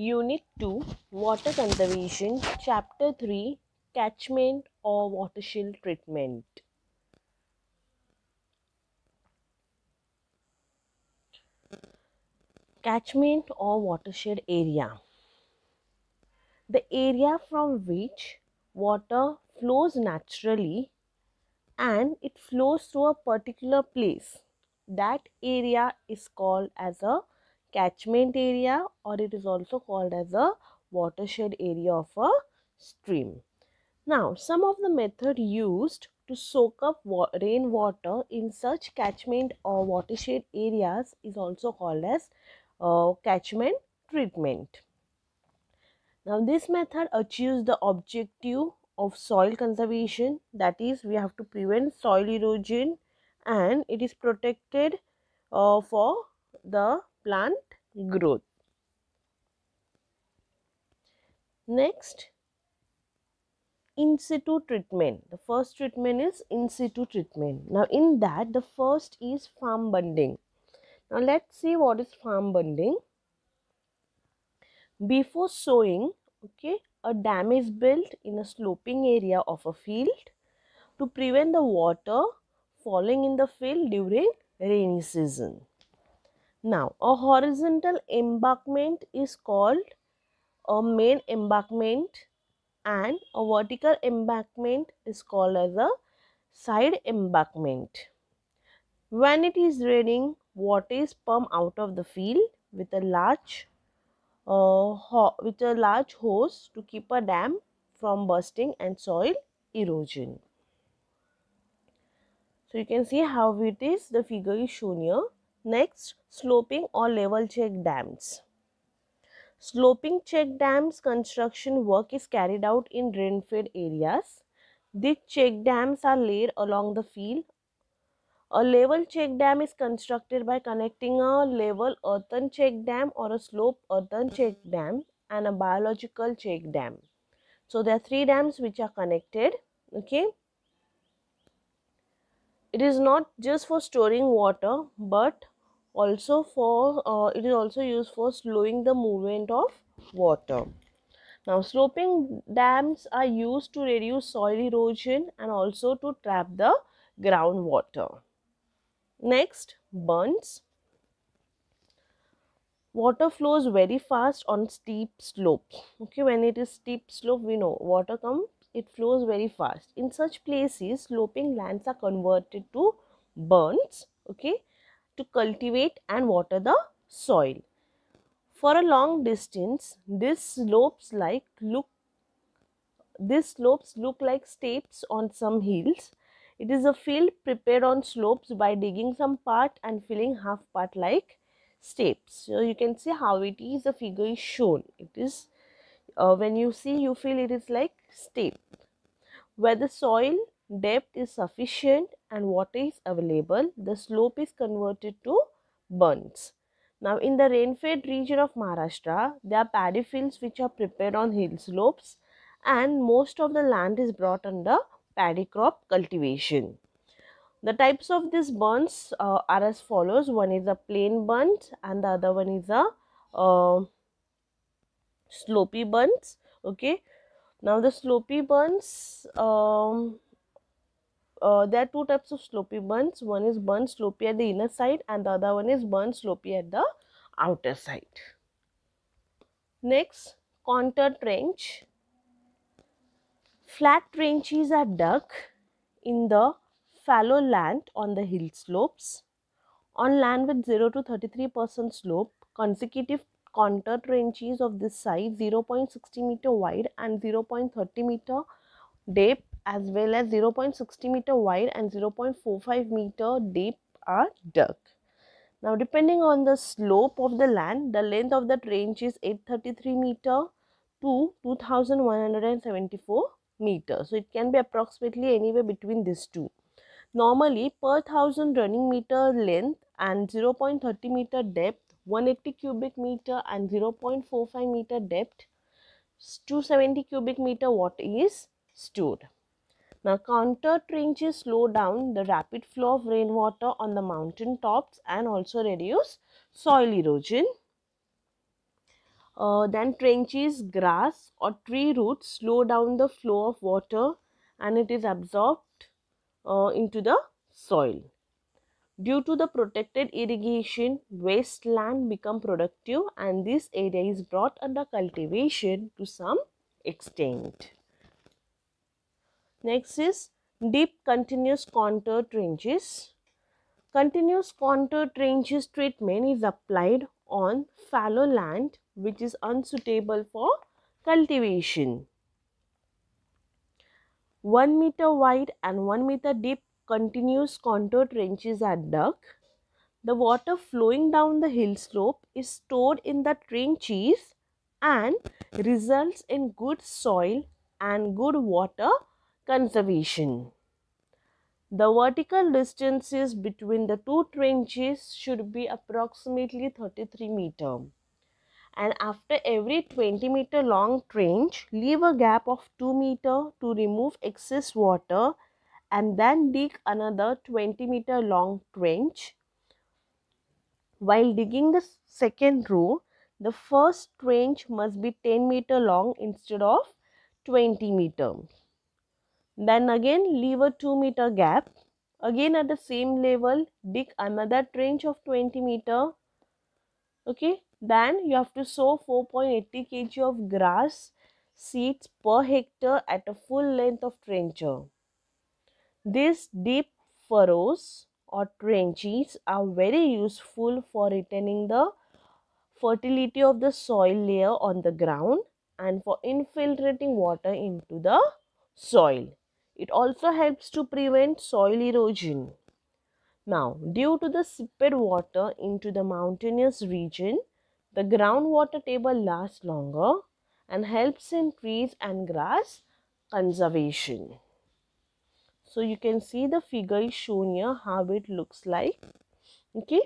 Unit 2 Water Conservation, Chapter 3 Catchment or Watershed Treatment. Catchment or watershed area. The area from which water flows naturally and it flows through a particular place. That area is called as a catchment area or it is also called as a watershed area of a stream. Now, some of the method used to soak up rainwater in such catchment or watershed areas is also called as uh, catchment treatment. Now, this method achieves the objective of soil conservation that is we have to prevent soil erosion and it is protected uh, for the plant growth. Next, in situ treatment. The first treatment is in situ treatment. Now, in that, the first is farm bonding. Now, let's see what is farm bonding. Before sowing, okay, a dam is built in a sloping area of a field to prevent the water falling in the field during rainy season. Now, a horizontal embankment is called a main embankment and a vertical embankment is called as a side embankment. When it is raining, water is pumped out of the field with a large uh, with a large hose to keep a dam from bursting and soil erosion. So you can see how it is the figure is shown here. Next, sloping or level check dams. Sloping check dams construction work is carried out in drain areas. These check dams are laid along the field. A level check dam is constructed by connecting a level earthen check dam or a slope earthen check dam and a biological check dam. So, there are three dams which are connected. Okay. It is not just for storing water but also for uh, it is also used for slowing the movement of water now sloping dams are used to reduce soil erosion and also to trap the groundwater next burns water flows very fast on steep slopes okay when it is steep slope we know water comes it flows very fast in such places sloping lands are converted to burns okay to cultivate and water the soil. For a long distance, these slopes like look these slopes look like steps on some hills. It is a field prepared on slopes by digging some part and filling half part like steps. So you can see how it is the figure is shown. It is uh, when you see you feel it is like steep where the soil depth is sufficient and water is available, the slope is converted to burns. Now, in the rain-fed region of Maharashtra, there are paddy fields which are prepared on hill slopes and most of the land is brought under paddy crop cultivation. The types of these burns uh, are as follows. One is a plain burn and the other one is a uh, slopy burns. Okay. Now, the slopy burns um, uh, there are two types of slopy burns. One is burn slopy at the inner side and the other one is burn slopy at the outer side. Next, contour trench. Flat trenches are dug in the fallow land on the hill slopes. On land with 0 to 33% slope, consecutive contour trenches of this size 0.60 meter wide and 0.30 meter depth as well as 0.60 meter wide and 0.45 meter deep are dug. Now depending on the slope of the land, the length of that range is 833 meter to 2174 meter. So it can be approximately anywhere between these two. Normally per 1000 running meter length and 0.30 meter depth, 180 cubic meter and 0.45 meter depth, 270 cubic meter water is stored. Now counter trenches slow down the rapid flow of rainwater on the mountain tops and also reduce soil erosion. Uh, then trenches, grass or tree roots slow down the flow of water and it is absorbed uh, into the soil. Due to the protected irrigation, wasteland become productive and this area is brought under cultivation to some extent. Next is deep continuous contour trenches. Continuous contour trenches treatment is applied on fallow land which is unsuitable for cultivation. 1 meter wide and 1 meter deep continuous contour trenches are dug. The water flowing down the hill slope is stored in the trenches and results in good soil and good water conservation. The vertical distances between the two trenches should be approximately 33 meter. And after every 20 meter long trench, leave a gap of 2 meter to remove excess water and then dig another 20 meter long trench. While digging the second row, the first trench must be 10 meter long instead of 20 meter. Then again leave a 2 meter gap. Again at the same level dig another trench of 20 meter. Okay. Then you have to sow 4.80 kg of grass seeds per hectare at a full length of trencher. These deep furrows or trenches are very useful for retaining the fertility of the soil layer on the ground and for infiltrating water into the soil. It also helps to prevent soil erosion. Now, due to the seeped water into the mountainous region, the groundwater table lasts longer and helps in trees and grass conservation. So, you can see the figure is shown here how it looks like. Okay.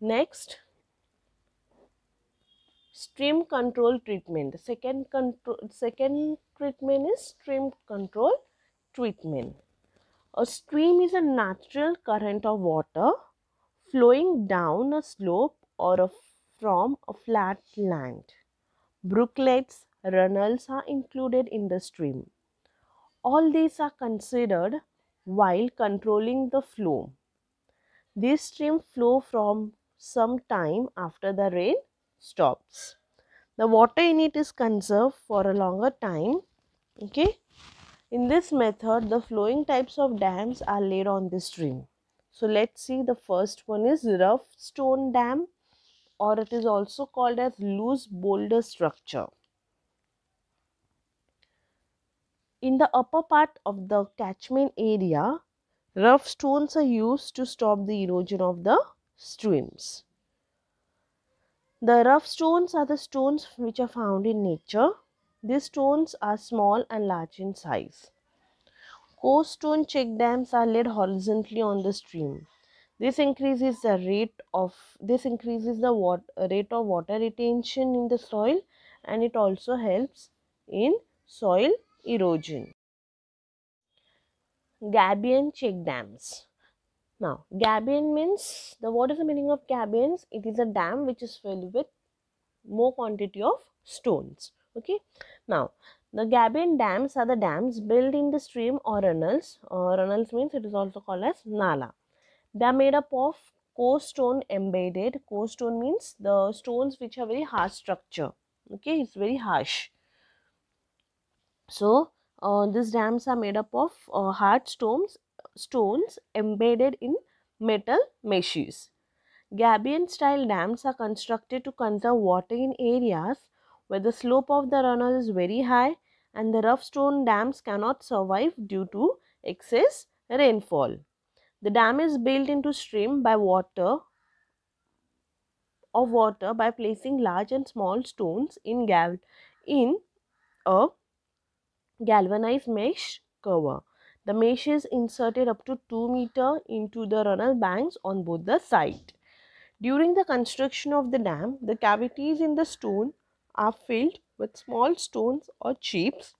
Next, stream control treatment. The second, control, second treatment is stream control treatment. A stream is a natural current of water flowing down a slope or a, from a flat land. Brooklets, runnels are included in the stream. All these are considered while controlling the flow. This stream flow from some time after the rain stops. The water in it is conserved for a longer time. Okay. In this method, the flowing types of dams are laid on the stream. So let's see the first one is rough stone dam or it is also called as loose boulder structure. In the upper part of the catchment area, rough stones are used to stop the erosion of the streams. The rough stones are the stones which are found in nature. These stones are small and large in size. Coarse stone check dams are laid horizontally on the stream. This increases the rate of this increases the water, rate of water retention in the soil and it also helps in soil erosion. Gabion check dams. Now, Gabion means the what is the meaning of Gabions? It is a dam which is filled with more quantity of stones. Okay. Now, the Gabion dams are the dams built in the stream or runnels. Or uh, runnels means it is also called as Nala. They are made up of coarse stone embedded. Coarse stone means the stones which are very harsh structure. Okay, it's very harsh. So, uh, these dams are made up of uh, hard stones stones embedded in metal meshes. Gabion style dams are constructed to conserve water in areas where the slope of the runoff is very high and the rough stone dams cannot survive due to excess rainfall. The dam is built into stream by water of water by placing large and small stones in gal in a galvanized mesh cover. The mesh is inserted up to 2 meter into the runnel banks on both the side. During the construction of the dam, the cavities in the stone are filled with small stones or chips.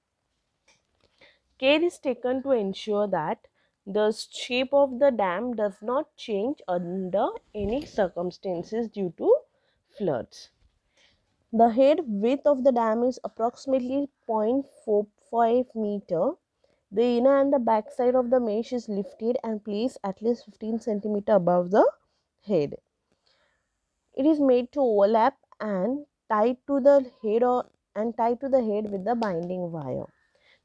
Care is taken to ensure that the shape of the dam does not change under any circumstances due to floods. The head width of the dam is approximately 0.45 meter the inner and the back side of the mesh is lifted and placed at least 15 cm above the head. It is made to overlap and tied to the head or, and tied to the head with the binding wire.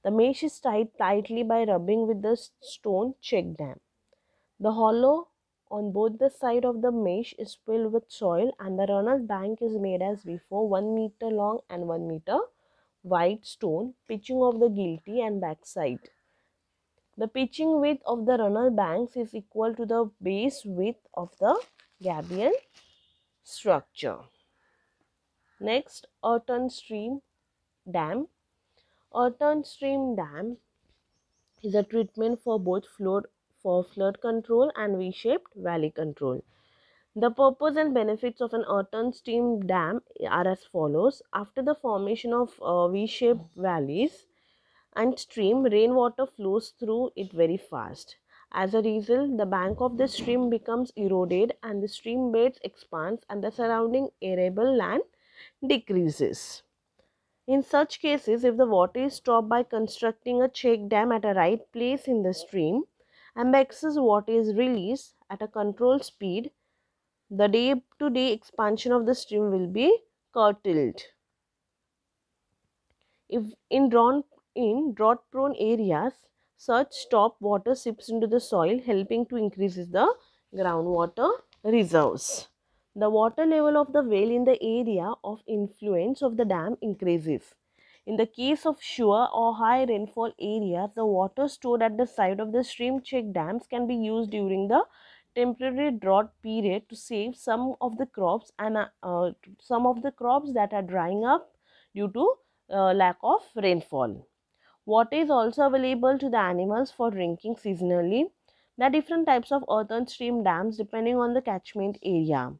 The mesh is tied tightly by rubbing with the stone check dam. The hollow on both the side of the mesh is filled with soil and the runnel bank is made as before 1 meter long and 1 meter wide stone pitching of the guilty and backside. The pitching width of the runner banks is equal to the base width of the gabion structure. Next, Orton Stream Dam. Orton Stream Dam is a treatment for both flood, for flood control and V-shaped valley control. The purpose and benefits of an Orton Stream Dam are as follows. After the formation of uh, V-shaped valleys, and stream, rainwater flows through it very fast. As a result, the bank of the stream becomes eroded and the stream beds expands and the surrounding arable land decreases. In such cases, if the water is stopped by constructing a check dam at a right place in the stream and the excess water is released at a controlled speed, the day to day expansion of the stream will be curtailed. If in drawn in drought prone areas, such top water seeps into the soil helping to increase the groundwater reserves. The water level of the well in the area of influence of the dam increases. In the case of sure or high rainfall area, the water stored at the side of the stream check dams can be used during the temporary drought period to save some of the crops and uh, uh some of the crops that are drying up due to uh, lack of rainfall. Water is also available to the animals for drinking seasonally. There are different types of earthen stream dams depending on the catchment area.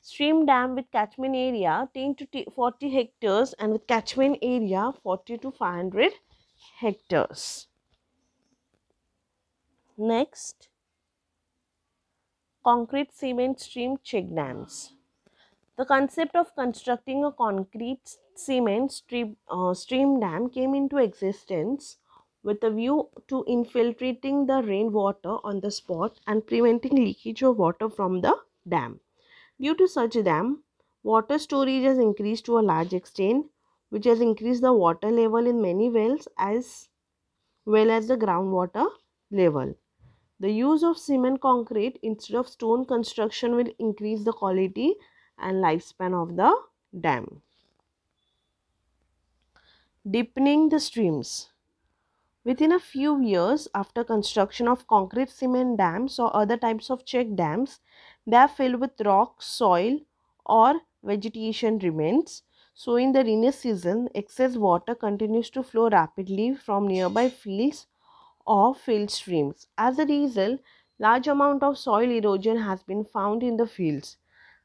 Stream dam with catchment area 10 to 40 hectares and with catchment area 40 to 500 hectares. Next, concrete cement stream check dams. The concept of constructing a concrete cement stream, uh, stream dam came into existence with a view to infiltrating the rainwater on the spot and preventing leakage of water from the dam. Due to such dam, water storage has increased to a large extent, which has increased the water level in many wells as well as the groundwater level. The use of cement concrete instead of stone construction will increase the quality and lifespan of the dam deepening the streams. Within a few years after construction of concrete cement dams or other types of check dams, they are filled with rock, soil or vegetation remains. So in the rainy season, excess water continues to flow rapidly from nearby fields or field streams. As a result, large amount of soil erosion has been found in the fields.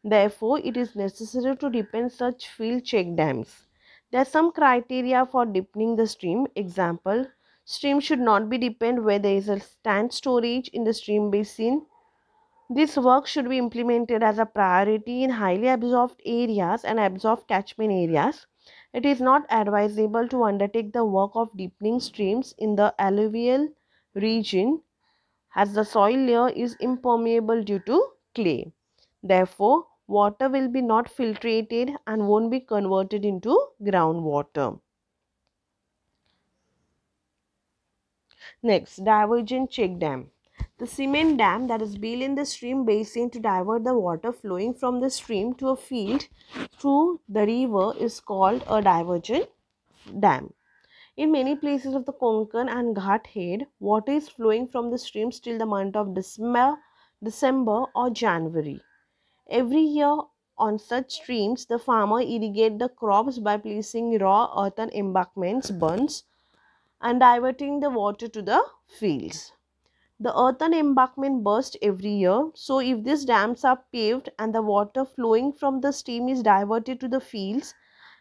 Therefore, it is necessary to deepen such field check dams. There are some criteria for deepening the stream. Example, stream should not be deepened where there is a stand storage in the stream basin. This work should be implemented as a priority in highly absorbed areas and absorbed catchment areas. It is not advisable to undertake the work of deepening streams in the alluvial region as the soil layer is impermeable due to clay. Therefore, water will be not filtrated and won't be converted into groundwater. Next, divergent check dam. The cement dam that is built in the stream basin to divert the water flowing from the stream to a field through the river is called a divergent dam. In many places of the Konkan and Ghat Head, water is flowing from the streams till the month of December, December or January. Every year on such streams, the farmer irrigate the crops by placing raw earthen embankments, burns, and diverting the water to the fields. The earthen embankment bursts every year. So if these dams are paved and the water flowing from the stream is diverted to the fields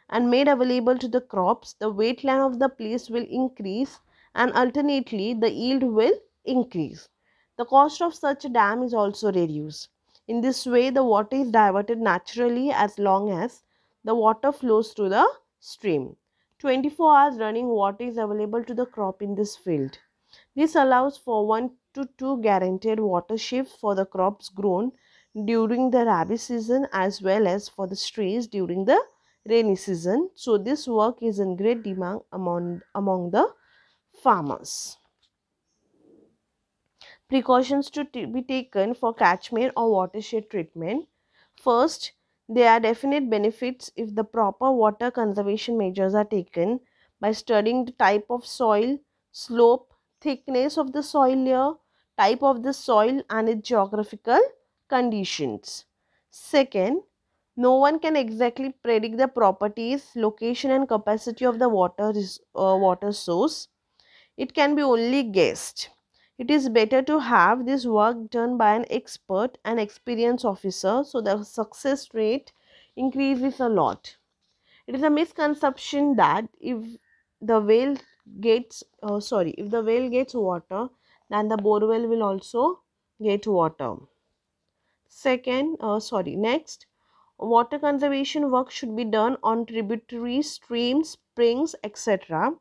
and made available to the crops, the wetland of the place will increase and alternately the yield will increase. The cost of such a dam is also reduced. In this way, the water is diverted naturally as long as the water flows through the stream. 24 hours running water is available to the crop in this field. This allows for 1 to 2 guaranteed water shifts for the crops grown during the rabi season as well as for the strays during the rainy season. So this work is in great demand among, among the farmers. Precautions to be taken for catchment or watershed treatment. First, there are definite benefits if the proper water conservation measures are taken by studying the type of soil, slope, thickness of the soil layer, type of the soil and its geographical conditions. Second, no one can exactly predict the properties, location and capacity of the water, uh, water source. It can be only guessed it is better to have this work done by an expert and experienced officer so the success rate increases a lot it is a misconception that if the well gets uh, sorry if the well gets water then the borewell will also get water second uh, sorry next water conservation work should be done on tributaries streams springs etc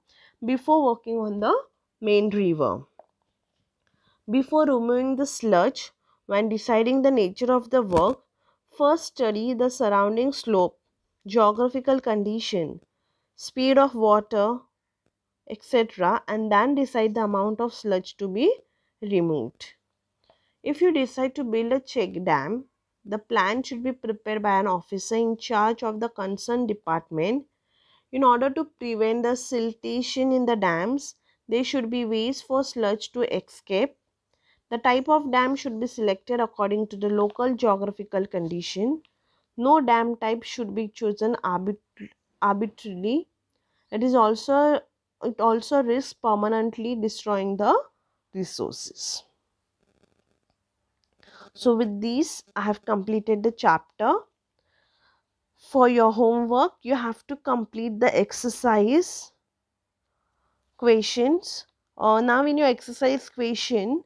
before working on the main river before removing the sludge, when deciding the nature of the work, first study the surrounding slope, geographical condition, speed of water, etc. and then decide the amount of sludge to be removed. If you decide to build a check dam, the plan should be prepared by an officer in charge of the concerned department. In order to prevent the siltation in the dams, there should be ways for sludge to escape the type of dam should be selected according to the local geographical condition. No dam type should be chosen arbitrarily. It is also it also risks permanently destroying the resources. So with these I have completed the chapter. For your homework you have to complete the exercise questions. Uh, now in your exercise question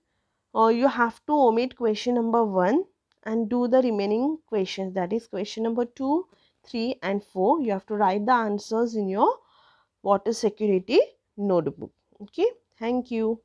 uh, you have to omit question number 1 and do the remaining questions that is question number 2 3 and 4 you have to write the answers in your water security notebook okay thank you